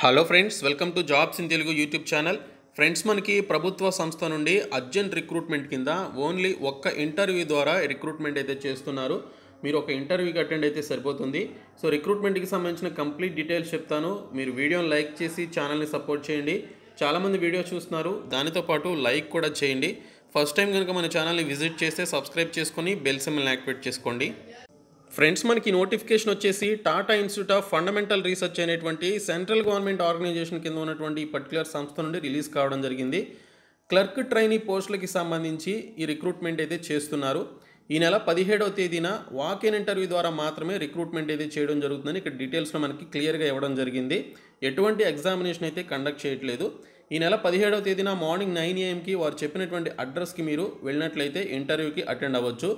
hello friends welcome to jobs in Telugu YouTube channel friends మనకి ప్రభుత్వ సంస్థ నుండి అర్జెంట్ రిక్రూట్మెంట్ కింద ఓన్లీ ఒక్క ఇంటర్వ్యూ ద్వారా రిక్రూట్మెంట్ అయితే చేస్తున్నారు మీరు ఒక ఇంటర్వ్యూకి అటెండ్ అయితే సరిపోతుంది సో రిక్రూట్మెంట్కి సంబంధించిన కంప్లీట్ డీటెయిల్స్ చెప్తాను మీరు వీడియోని లైక్ చేసి ఛానల్ని సపోర్ట్ చేయండి చాలామంది వీడియో చూస్తున్నారు దానితో పాటు లైక్ కూడా చేయండి ఫస్ట్ టైం కనుక మన ఛానల్ని విజిట్ చేస్తే సబ్స్క్రైబ్ చేసుకొని బెల్ సిమ్ని యాక్టివేట్ చేసుకోండి ఫ్రెండ్స్ మనకి నోటిఫికేషన్ వచ్చేసి Tata institute of fundamental research అనేటువంటి సెంట్రల్ గవర్నమెంట్ ఆర్గనైజేషన్ కింద ఉన్నటువంటి ఈ పర్టికులర్ సంస్థ నుండి రిలీజ్ కావడం జరిగింది క్లర్క్ ట్రైనీ పోస్టులకి సంబంధించి ఈ రిక్రూట్మెంట్ అయితే చేస్తున్నారు ఈ నెల పదిహేడవ తేదీన వాక్ ఇన్ ఇంటర్వ్యూ ద్వారా మాత్రమే రిక్రూట్మెంట్ అయితే చేయడం జరుగుతుందని ఇక్కడ డీటెయిల్స్లో మనకి క్లియర్గా ఇవ్వడం జరిగింది ఎటువంటి ఎగ్జామినేషన్ అయితే కండక్ట్ చేయట్లేదు ఈ నెల పదిహేడవ తేదీన మార్నింగ్ నైన్ ఏఎంకి వారు చెప్పినటువంటి అడ్రస్కి మీరు వెళ్ళినట్లయితే ఇంటర్వ్యూకి అటెండ్ అవ్వచ్చు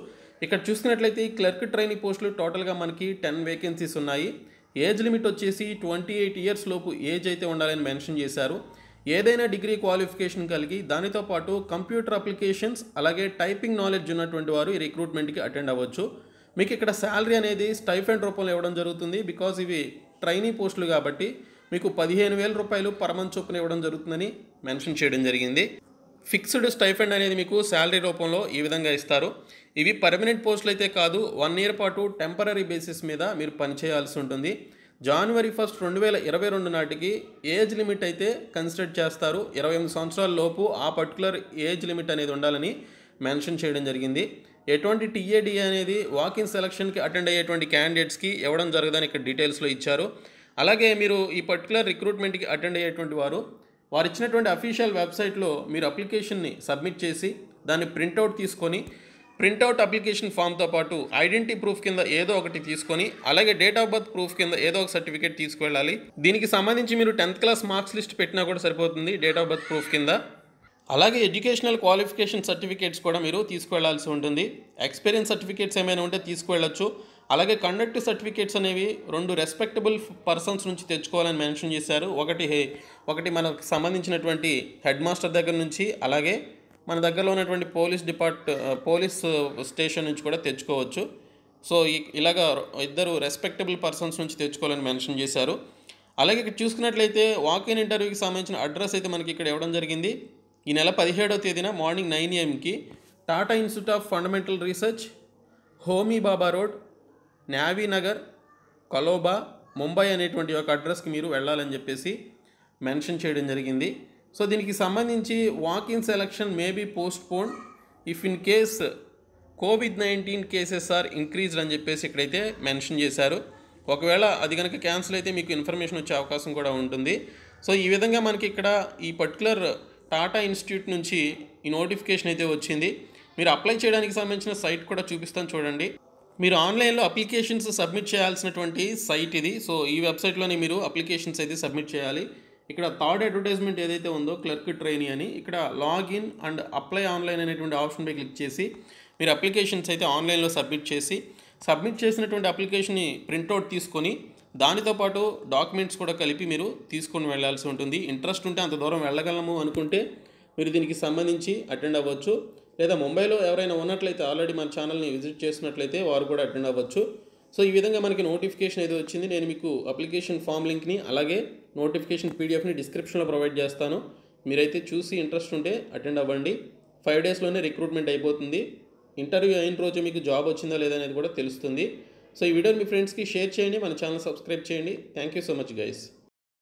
ఇక్కడ చూసుకున్నట్లయితే ఈ క్లర్క్ ట్రైనింగ్ పోస్టులు టోటల్గా మనకి టెన్ వేకెన్సీస్ ఉన్నాయి ఏజ్ లిమిట్ వచ్చేసి ట్వంటీ ఎయిట్ ఇయర్స్ లోపు ఏజ్ అయితే ఉండాలని మెన్షన్ చేశారు ఏదైనా డిగ్రీ క్వాలిఫికేషన్ కలిగి దానితో పాటు కంప్యూటర్ అప్లికేషన్స్ అలాగే టైపింగ్ నాలెడ్జ్ ఉన్నటువంటి వారు ఈ రిక్రూట్మెంట్కి అటెండ్ అవ్వచ్చు మీకు ఇక్కడ శాలరీ అనేది స్టైఫెండ్ రూపంలో ఇవ్వడం జరుగుతుంది బికాజ్ ఇవి ట్రైనింగ్ పోస్టులు కాబట్టి మీకు పదిహేను వేల రూపాయలు పర్ మంత్ చొప్పున ఇవ్వడం జరుగుతుందని మెన్షన్ చేయడం జరిగింది ఫిక్స్డ్ స్టైఫండ్ అనేది మీకు శాలరీ రూపంలో ఈ విధంగా ఇస్తారు ఇవి పర్మనెంట్ పోస్టులు అయితే కాదు వన్ ఇయర్ పాటు టెంపరీ బేసిస్ మీద మీరు పనిచేయాల్సి ఉంటుంది జనవరి ఫస్ట్ రెండు వేల ఇరవై రెండు నాటికి ఏజ్ లిమిట్ అయితే కన్సిడర్ చేస్తారు ఇరవై ఎనిమిది సంవత్సరాల లోపు ఆ పర్టికులర్ ఏజ్ లిమిట్ అనేది ఉండాలని మెన్షన్ చేయడం జరిగింది ఎటువంటి టీఏడి అనేది వాకింగ్ సెలక్షన్కి అటెండ్ అయ్యేటువంటి క్యాండిడేట్స్కి ఇవ్వడం జరగదని ఇక్కడ డీటెయిల్స్లో ఇచ్చారు అలాగే మీరు ఈ పర్టికులర్ రిక్రూట్మెంట్కి అటెండ్ అయ్యేటువంటి వారు వారు ఇచ్చినటువంటి అఫీషియల్ వెబ్సైట్లో మీరు అప్లికేషన్ని సబ్మిట్ చేసి దాన్ని ప్రింటౌట్ తీసుకొని ప్రింటౌట్ అప్లికేషన్ ఫామ్తో పాటు ఐడెంటిటీ ప్రూఫ్ కింద ఏదో ఒకటి తీసుకొని అలాగే డేట్ ఆఫ్ బర్త్ ప్రూఫ్ కింద ఏదో ఒక సర్టిఫికేట్ తీసుకువెళ్ళాలి దీనికి సంబంధించి మీరు టెన్త్ క్లాస్ మార్క్స్ లిస్ట్ పెట్టినా కూడా సరిపోతుంది డేట్ ఆఫ్ బర్త్ ప్రూఫ్ కింద అలాగే ఎడ్యుకేషనల్ క్వాలిఫికేషన్ సర్టిఫికేట్స్ కూడా మీరు తీసుకువెళ్లాల్సి ఉంటుంది ఎక్స్పీరియన్స్ సర్టిఫికేట్స్ ఏమైనా ఉంటే తీసుకువెళ్ళచ్చు అలాగే కండక్ట్ సర్టిఫికేట్స్ అనేవి రెండు రెస్పెక్టబుల్ పర్సన్స్ నుంచి తెచ్చుకోవాలని మెన్షన్ చేశారు ఒకటి ఒకటి మనకు సంబంధించినటువంటి హెడ్ మాస్టర్ దగ్గర నుంచి అలాగే మన దగ్గరలో ఉన్నటువంటి పోలీస్ డిపార్ట్ పోలీస్ స్టేషన్ నుంచి కూడా తెచ్చుకోవచ్చు సో ఇలాగ ఇద్దరు రెస్పెక్టబుల్ పర్సన్స్ నుంచి తెచ్చుకోవాలని మెన్షన్ చేశారు అలాగే ఇక్కడ చూసుకున్నట్లయితే వాక్ ఇన్ ఇంటర్వ్యూకి సంబంధించిన అడ్రస్ అయితే మనకి ఇక్కడ ఇవ్వడం జరిగింది ఈ నెల పదిహేడవ తేదీన మార్నింగ్ నైన్ ఏఎంకి Tata institute of fundamental research Homi Bhabha road Nagar Colaba Mumbai అనేటువంటి ఒక అడ్రస్కి మీరు వెళ్ళాలని చెప్పేసి మెన్షన్ చేయడం జరిగింది సో దీనికి సంబంధించి walk in selection may be postpone if in case COVID nineteen cases are increased అని చెప్పేసి ఇక్కడైతే మెన్షన్ చేశారు ఒకవేళ అది కనుక క్యాన్సిల్ అయితే మీకు ఇన్ఫర్మేషన్ వచ్చే అవకాశం కూడా ఉంటుంది సో ఈ విధంగా మనకి ఇక్కడ ఈ పర్టికులర్ టాటా ఇన్స్టిట్యూట్ నుంచి ఈ నోటిఫికేషన్ అయితే వచ్చింది మీరు అప్లై చేయడానికి సంబంధించిన సైట్ కూడా చూపిస్తాను చూడండి మీరు ఆన్లైన్లో అప్లికేషన్స్ సబ్మిట్ చేయాల్సినటువంటి సైట్ ఇది సో ఈ వెబ్సైట్లోనే మీరు అప్లికేషన్స్ అయితే సబ్మిట్ చేయాలి ఇక్కడ థర్డ్ అడ్వర్టైజ్మెంట్ ఏదైతే ఉందో క్లర్క్ ట్రైనీ అని ఇక్కడ లాగిన్ అండ్ అప్లై ఆన్లైన్ అనేటువంటి ఆప్షన్పై క్లిక్ చేసి మీరు అప్లికేషన్స్ అయితే ఆన్లైన్లో సబ్మిట్ చేసి సబ్మిట్ చేసినటువంటి అప్లికేషన్ని ప్రింట్అవుట్ తీసుకొని దానితో పాటు డాక్యుమెంట్స్ కూడా కలిపి మీరు తీసుకొని వెళ్లాల్సి ఉంటుంది ఇంట్రెస్ట్ ఉంటే అంత దూరం వెళ్ళగలము అనుకుంటే మీరు దీనికి సంబంధించి అటెండ్ అవ్వచ్చు లేదా ముంబైలో ఎవరైనా ఉన్నట్లయితే ఆల్రెడీ మన ఛానల్ని విజిట్ చేసినట్లయితే వారు కూడా అటెండ్ అవ్వచ్చు సో ఈ విధంగా మనకి నోటిఫికేషన్ ఏదో వచ్చింది నేను మీకు అప్లికేషన్ ఫామ్ లింక్ని అలాగే నోటిఫికేషన్ పీడిఎఫ్ని డిస్క్రిప్షన్లో ప్రొవైడ్ చేస్తాను మీరైతే చూసి ఇంట్రెస్ట్ ఉంటే అటెండ్ అవ్వండి ఫైవ్ డేస్లోనే రిక్రూట్మెంట్ అయిపోతుంది ఇంటర్వ్యూ అయిన రోజు మీకు జాబ్ వచ్చిందా లేదా అనేది కూడా తెలుస్తుంది సో ఈ వీడియోని మీ ఫ్రెండ్స్కి షేర్ చేయండి మన ఛానల్ సబ్స్క్రైబ్ చేయండి thank you so much guys